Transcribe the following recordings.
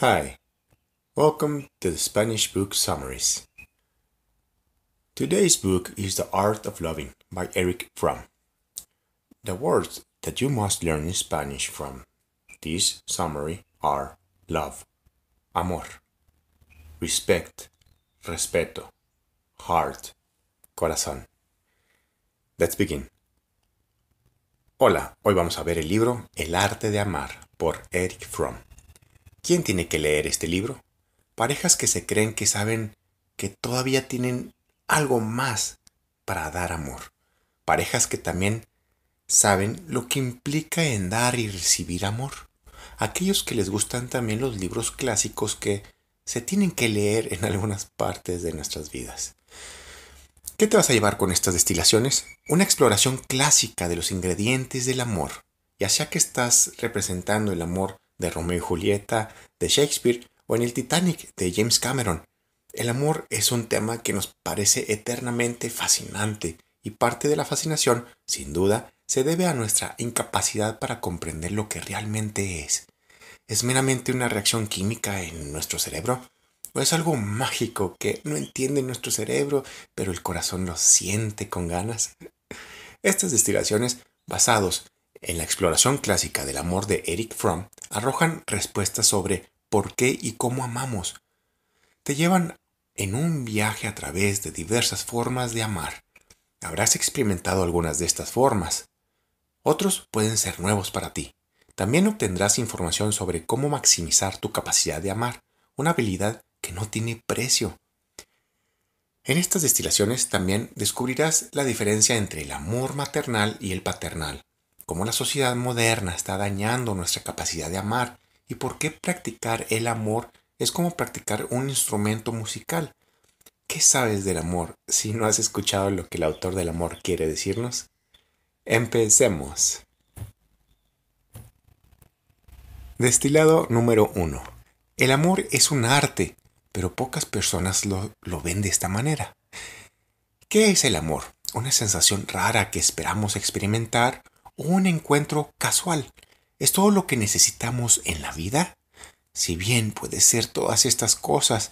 Hi, welcome to the Spanish Book Summaries. Today's book is The Art of Loving by Eric Fromm. The words that you must learn in Spanish from this summary are love, amor, respect, respeto, heart, corazón. Let's begin. Hola, hoy vamos a ver el libro El arte de amar por Eric Fromm. ¿Quién tiene que leer este libro? Parejas que se creen que saben que todavía tienen algo más para dar amor. Parejas que también saben lo que implica en dar y recibir amor. Aquellos que les gustan también los libros clásicos que se tienen que leer en algunas partes de nuestras vidas. ¿Qué te vas a llevar con estas destilaciones? Una exploración clásica de los ingredientes del amor, ya sea que estás representando el amor de Romeo y Julieta, de Shakespeare o en el Titanic de James Cameron. El amor es un tema que nos parece eternamente fascinante y parte de la fascinación, sin duda, se debe a nuestra incapacidad para comprender lo que realmente es. ¿Es meramente una reacción química en nuestro cerebro? ¿O es algo mágico que no entiende nuestro cerebro, pero el corazón lo siente con ganas? Estas destilaciones, basados en la exploración clásica del amor de Eric Fromm, arrojan respuestas sobre por qué y cómo amamos. Te llevan en un viaje a través de diversas formas de amar. Habrás experimentado algunas de estas formas. Otros pueden ser nuevos para ti. También obtendrás información sobre cómo maximizar tu capacidad de amar, una habilidad que no tiene precio. En estas destilaciones también descubrirás la diferencia entre el amor maternal y el paternal, cómo la sociedad moderna está dañando nuestra capacidad de amar y por qué practicar el amor es como practicar un instrumento musical. ¿Qué sabes del amor si no has escuchado lo que el autor del amor quiere decirnos? Empecemos. Destilado número 1. El amor es un arte, pero pocas personas lo, lo ven de esta manera. ¿Qué es el amor? Una sensación rara que esperamos experimentar un encuentro casual. Es todo lo que necesitamos en la vida. Si bien puede ser todas estas cosas,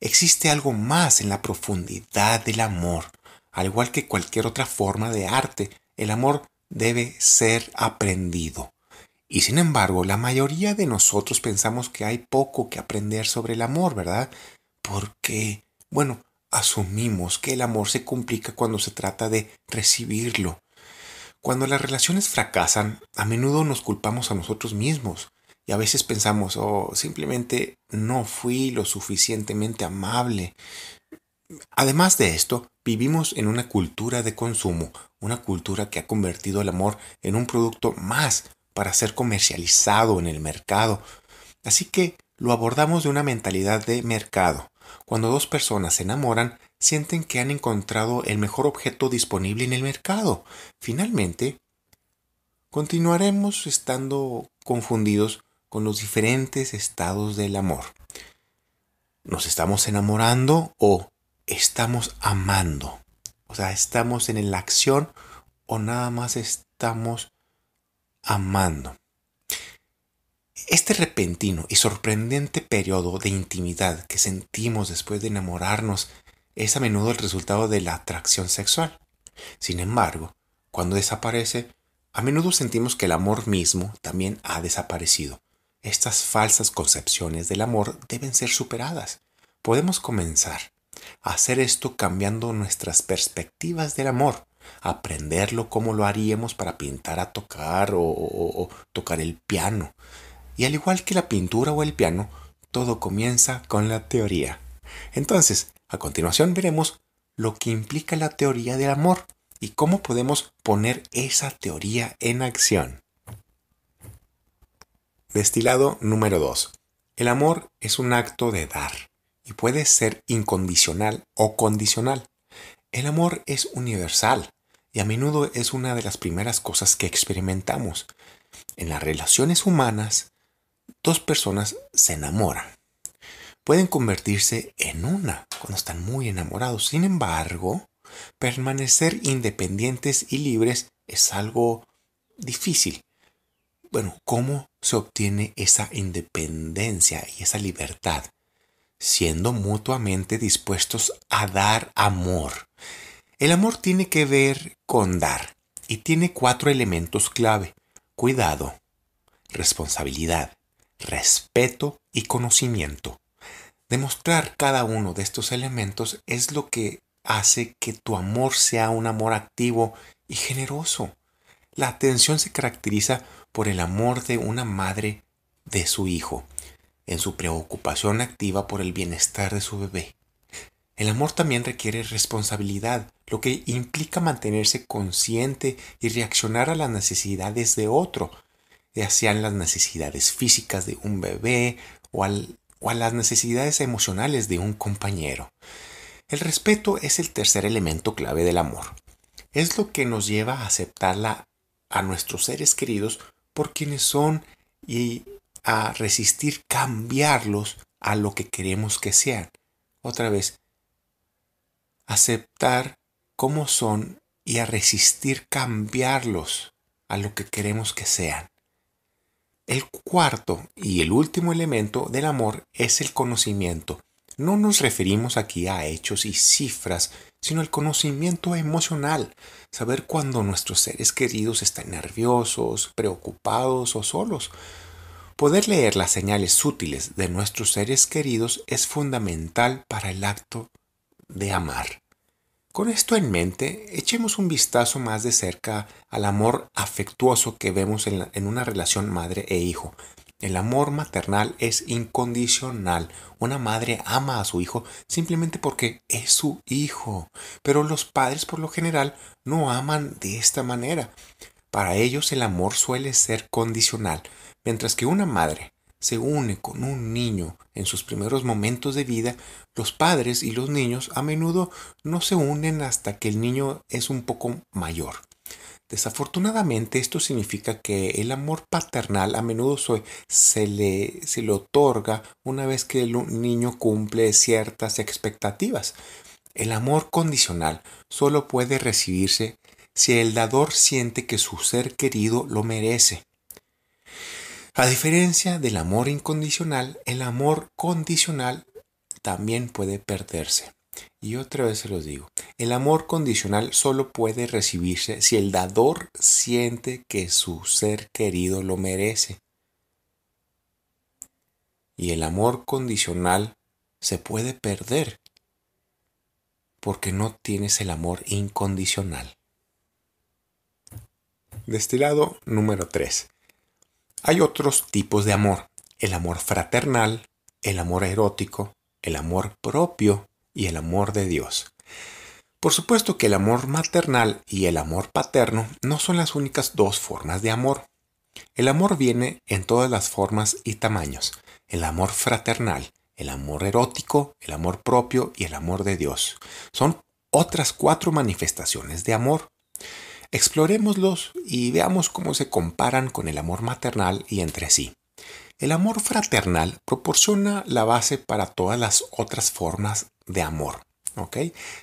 existe algo más en la profundidad del amor. Al igual que cualquier otra forma de arte, el amor debe ser aprendido. Y sin embargo, la mayoría de nosotros pensamos que hay poco que aprender sobre el amor, ¿verdad? Porque, bueno, asumimos que el amor se complica cuando se trata de recibirlo. Cuando las relaciones fracasan, a menudo nos culpamos a nosotros mismos y a veces pensamos, oh, simplemente no fui lo suficientemente amable. Además de esto, vivimos en una cultura de consumo, una cultura que ha convertido el amor en un producto más para ser comercializado en el mercado. Así que lo abordamos de una mentalidad de mercado. Cuando dos personas se enamoran, sienten que han encontrado el mejor objeto disponible en el mercado. Finalmente, continuaremos estando confundidos con los diferentes estados del amor. ¿Nos estamos enamorando o estamos amando? O sea, ¿estamos en la acción o nada más estamos amando? Este repentino y sorprendente periodo de intimidad que sentimos después de enamorarnos es a menudo el resultado de la atracción sexual. Sin embargo, cuando desaparece, a menudo sentimos que el amor mismo también ha desaparecido. Estas falsas concepciones del amor deben ser superadas. Podemos comenzar a hacer esto cambiando nuestras perspectivas del amor, aprenderlo como lo haríamos para pintar a tocar o, o tocar el piano. Y al igual que la pintura o el piano, todo comienza con la teoría. Entonces, a continuación veremos lo que implica la teoría del amor y cómo podemos poner esa teoría en acción. Destilado número 2. El amor es un acto de dar y puede ser incondicional o condicional. El amor es universal y a menudo es una de las primeras cosas que experimentamos. En las relaciones humanas, dos personas se enamoran pueden convertirse en una cuando están muy enamorados. Sin embargo, permanecer independientes y libres es algo difícil. Bueno, ¿cómo se obtiene esa independencia y esa libertad? Siendo mutuamente dispuestos a dar amor. El amor tiene que ver con dar y tiene cuatro elementos clave. Cuidado, responsabilidad, respeto y conocimiento. Demostrar cada uno de estos elementos es lo que hace que tu amor sea un amor activo y generoso. La atención se caracteriza por el amor de una madre de su hijo, en su preocupación activa por el bienestar de su bebé. El amor también requiere responsabilidad, lo que implica mantenerse consciente y reaccionar a las necesidades de otro, ya sean las necesidades físicas de un bebé o al o a las necesidades emocionales de un compañero. El respeto es el tercer elemento clave del amor. Es lo que nos lleva a aceptar a nuestros seres queridos por quienes son y a resistir cambiarlos a lo que queremos que sean. Otra vez, aceptar cómo son y a resistir cambiarlos a lo que queremos que sean. El cuarto y el último elemento del amor es el conocimiento. No nos referimos aquí a hechos y cifras, sino al conocimiento emocional, saber cuándo nuestros seres queridos están nerviosos, preocupados o solos. Poder leer las señales útiles de nuestros seres queridos es fundamental para el acto de amar. Con esto en mente, echemos un vistazo más de cerca al amor afectuoso que vemos en, una relación madre e hijo. El amor maternal es incondicional. Una madre ama a su hijo simplemente porque es su hijo. Pero los padres por lo general no aman de esta manera. Para ellos el amor suele ser condicional, mientras que una madre se une con un niño en sus primeros momentos de vida, los padres y los niños a menudo no se unen hasta que el niño es un poco mayor. Desafortunadamente esto significa que el amor paternal a menudo se, le, le otorga una vez que el niño cumple ciertas expectativas. El amor condicional solo puede recibirse si el dador siente que su ser querido lo merece. A diferencia del amor incondicional, el amor condicional también puede perderse. Y otra vez se los digo, el amor condicional solo puede recibirse si el dador siente que su ser querido lo merece. Y el amor condicional se puede perder porque no tienes el amor incondicional. Destilado número 3. Hay otros tipos de amor, el amor fraternal, el amor erótico, el amor propio y el amor de Dios. Por supuesto que el amor maternal y el amor paterno no son las únicas dos formas de amor. El amor viene en todas las formas y tamaños. El amor fraternal, el amor erótico, el amor propio y el amor de Dios. Son otras cuatro manifestaciones de amor. Explorémoslos y veamos cómo se comparan con el amor maternal y entre sí. El amor fraternal proporciona la base para todas las otras formas de amor.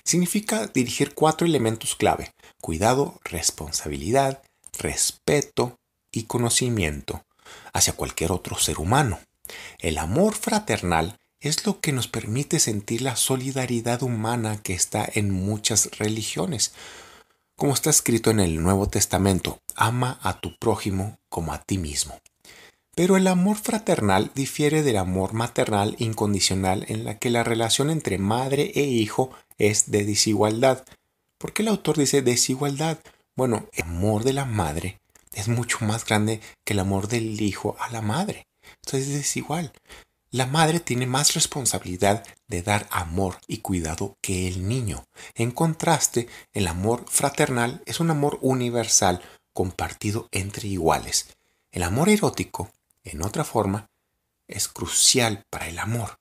Significa dirigir cuatro elementos clave. Cuidado, responsabilidad, respeto y conocimiento hacia cualquier otro ser humano. El amor fraternal es lo que nos permite sentir la solidaridad humana que está en muchas religiones como está escrito en el Nuevo Testamento, ama a tu prójimo como a ti mismo. Pero el amor fraternal difiere del amor maternal incondicional en la que la relación entre madre e hijo es de desigualdad. ¿Por qué el autor dice desigualdad? Bueno, el amor de la madre es mucho más grande que el amor del hijo a la madre. Entonces es desigual. La madre tiene más responsabilidad de dar amor y cuidado que el niño. En contraste, el amor fraternal es un amor universal compartido entre iguales. El amor erótico, en otra forma, es crucial para el amor.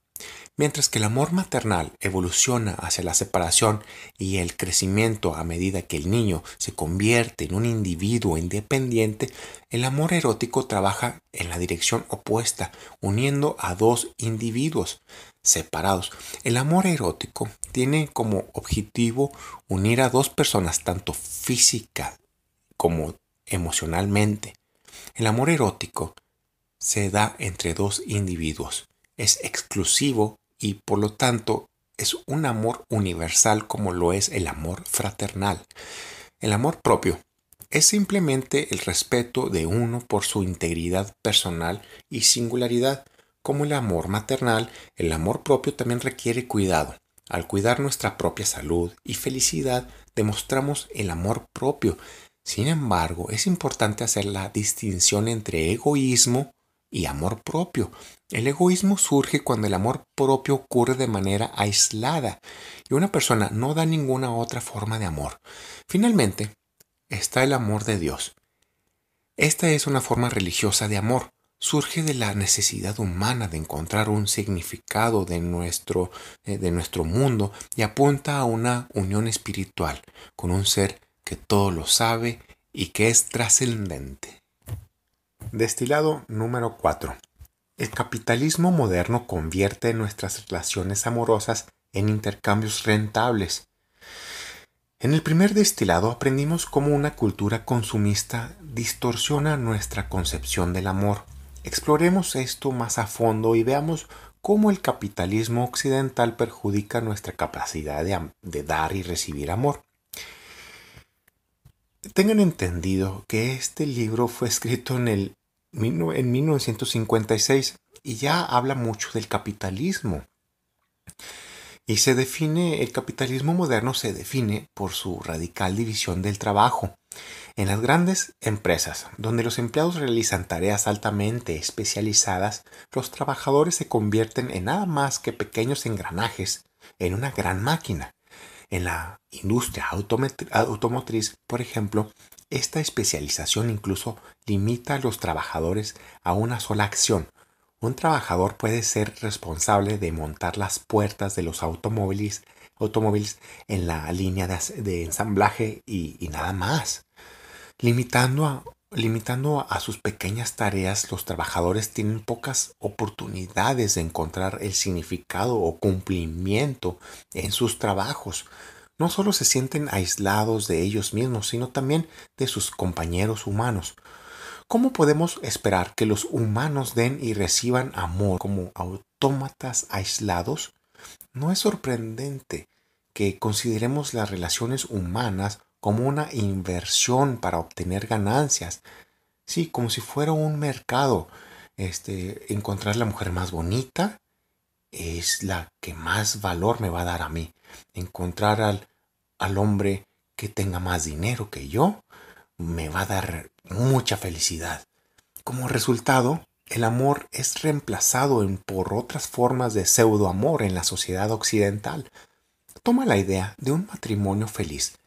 Mientras que el amor maternal evoluciona hacia la separación y el crecimiento a medida que el niño se convierte en un individuo independiente, el amor erótico trabaja en la dirección opuesta, uniendo a dos individuos separados. El amor erótico tiene como objetivo unir a dos personas tanto física como emocionalmente. El amor erótico se da entre dos individuos, es exclusivo y por lo tanto es un amor universal como lo es el amor fraternal. El amor propio es simplemente el respeto de uno por su integridad personal y singularidad. Como el amor maternal, el amor propio también requiere cuidado. Al cuidar nuestra propia salud y felicidad, demostramos el amor propio. Sin embargo, es importante hacer la distinción entre egoísmo y amor propio. El egoísmo surge cuando el amor propio ocurre de manera aislada y una persona no da ninguna otra forma de amor. Finalmente, está el amor de Dios. Esta es una forma religiosa de amor. Surge de la necesidad humana de encontrar un significado de nuestro, eh, de nuestro mundo y apunta a una unión espiritual con un ser que todo lo sabe y que es trascendente. Destilado número 4. El capitalismo moderno convierte nuestras relaciones amorosas en intercambios rentables. En el primer destilado aprendimos cómo una cultura consumista distorsiona nuestra concepción del amor. Exploremos esto más a fondo y veamos cómo el capitalismo occidental perjudica nuestra capacidad de, de, dar y recibir amor. Tengan entendido que este libro fue escrito en el en 1956 y ya habla mucho del capitalismo. Y se define, el capitalismo moderno se define por su radical división del trabajo en las grandes empresas, donde los empleados realizan tareas altamente especializadas, los trabajadores se convierten en nada más que pequeños engranajes en una gran máquina. En la industria automotriz, por ejemplo, esta especialización incluso limita a los trabajadores a una sola acción. Un trabajador puede ser responsable de montar las puertas de los automóviles, en la línea de, ensamblaje y, nada más. limitando a sus pequeñas tareas, los trabajadores tienen pocas oportunidades de encontrar el significado o cumplimiento en sus trabajos no solo se sienten aislados de ellos mismos, sino también de sus compañeros humanos. ¿Cómo podemos esperar que los humanos den y reciban amor como autómatas aislados? No es sorprendente que consideremos las relaciones humanas como una inversión para obtener ganancias. Sí, como si fuera un mercado. Este, encontrar la mujer más bonita es la que más valor me va a dar a mí. Encontrar al al hombre que tenga más dinero que yo, me va a dar mucha felicidad. Como resultado, el amor es reemplazado por otras formas de pseudoamor en la sociedad occidental. Toma la idea de un matrimonio feliz.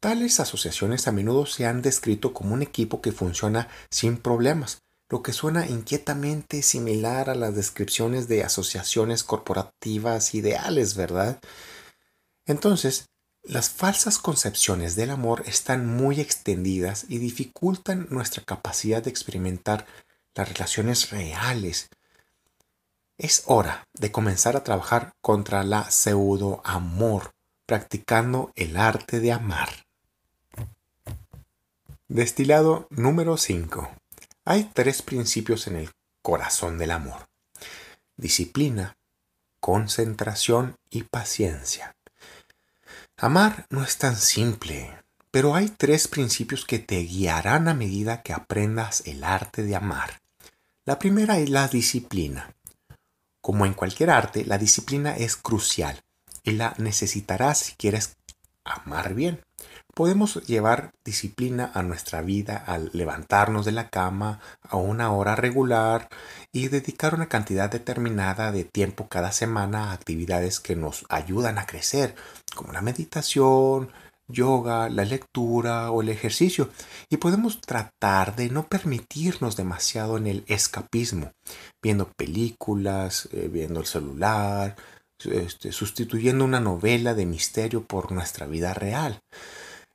Tales asociaciones a menudo se han descrito como un equipo que funciona sin problemas, lo que suena inquietamente similar a las descripciones de asociaciones corporativas ideales, ¿verdad? Entonces, las falsas concepciones del amor están muy extendidas y dificultan nuestra capacidad de experimentar las relaciones reales. Es hora de comenzar a trabajar contra la pseudo-amor, practicando el arte de amar. Destilado número 5. Hay tres principios en el corazón del amor. Disciplina, concentración y paciencia. Amar no es tan simple, pero hay tres principios que te guiarán a medida que aprendas el arte de amar. La primera es la disciplina. Como en cualquier arte, la disciplina es crucial y la necesitarás si quieres amar bien. Podemos llevar disciplina a nuestra vida al levantarnos de la cama a una hora regular y dedicar una cantidad determinada de tiempo cada semana a actividades que nos ayudan a crecer, como la meditación, yoga, la lectura o el ejercicio. Y podemos tratar de no permitirnos demasiado en el escapismo, viendo películas, eh, viendo el celular, este, sustituyendo una novela de misterio por nuestra vida real.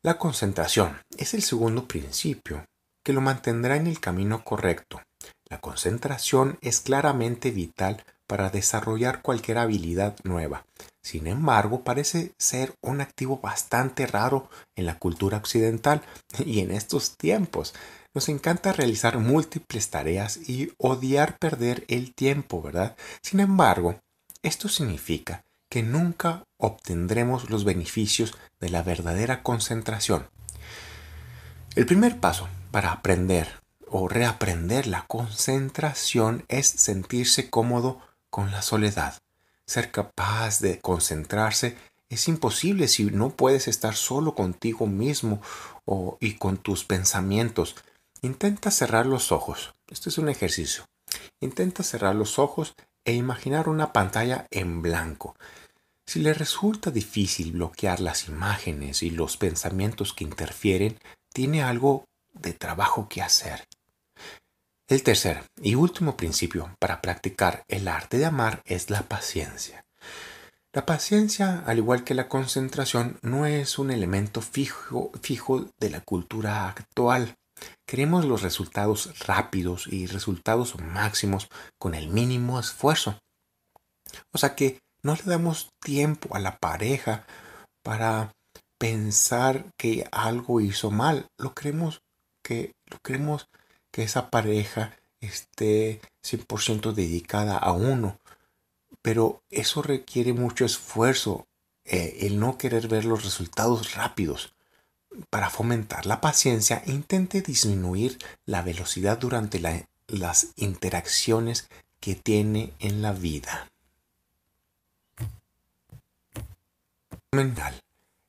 La concentración es el segundo principio que lo mantendrá en el camino correcto. La concentración es claramente vital para desarrollar cualquier habilidad nueva. Sin embargo, parece ser un activo bastante raro en la cultura occidental y en estos tiempos. Nos encanta realizar múltiples tareas y odiar perder el tiempo, ¿verdad? Sin embargo, esto significa que nunca obtendremos los beneficios de la verdadera concentración. El primer paso para aprender o reaprender la concentración es sentirse cómodo con la soledad. Ser capaz de concentrarse es imposible si no puedes estar solo contigo mismo y con tus pensamientos. Intenta cerrar los ojos. Este es un ejercicio. Intenta cerrar los ojos e imaginar una pantalla en blanco. Si le resulta difícil bloquear las imágenes y los pensamientos que interfieren, tiene algo de trabajo que hacer. El tercer y último principio para practicar el arte de amar es la paciencia. La paciencia, al igual que la concentración, no es un elemento fijo, fijo de la cultura actual. Queremos los resultados rápidos y resultados máximos con el mínimo esfuerzo. O sea que no le damos tiempo a la pareja para pensar que algo hizo mal. Lo queremos que, lo que esa pareja esté 100% dedicada a uno. Pero eso requiere mucho esfuerzo, eh, el no querer ver los resultados rápidos para fomentar la paciencia, e intente disminuir la velocidad durante las interacciones que tiene en la vida.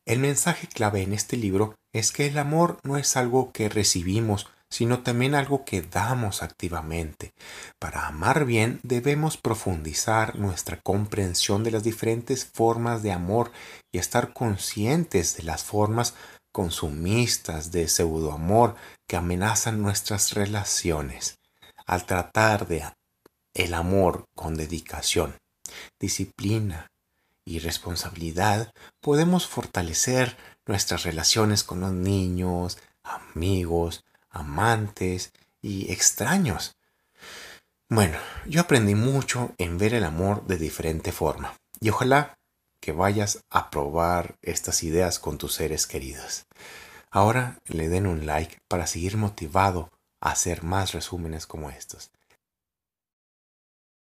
El mensaje clave en este libro es que el amor no es algo que recibimos, sino también algo que damos activamente. Para amar bien debemos profundizar nuestra comprensión de las diferentes formas de amor y estar conscientes de las formas consumistas de amor que amenazan nuestras relaciones al tratar de el amor con dedicación, disciplina y responsabilidad, podemos fortalecer nuestras relaciones con los niños, amigos, amantes y extraños. Bueno, yo aprendí mucho en ver el amor de diferente forma y ojalá que vayas a probar estas ideas con tus seres queridos. Ahora le den un like para seguir motivado a hacer más resúmenes como estos.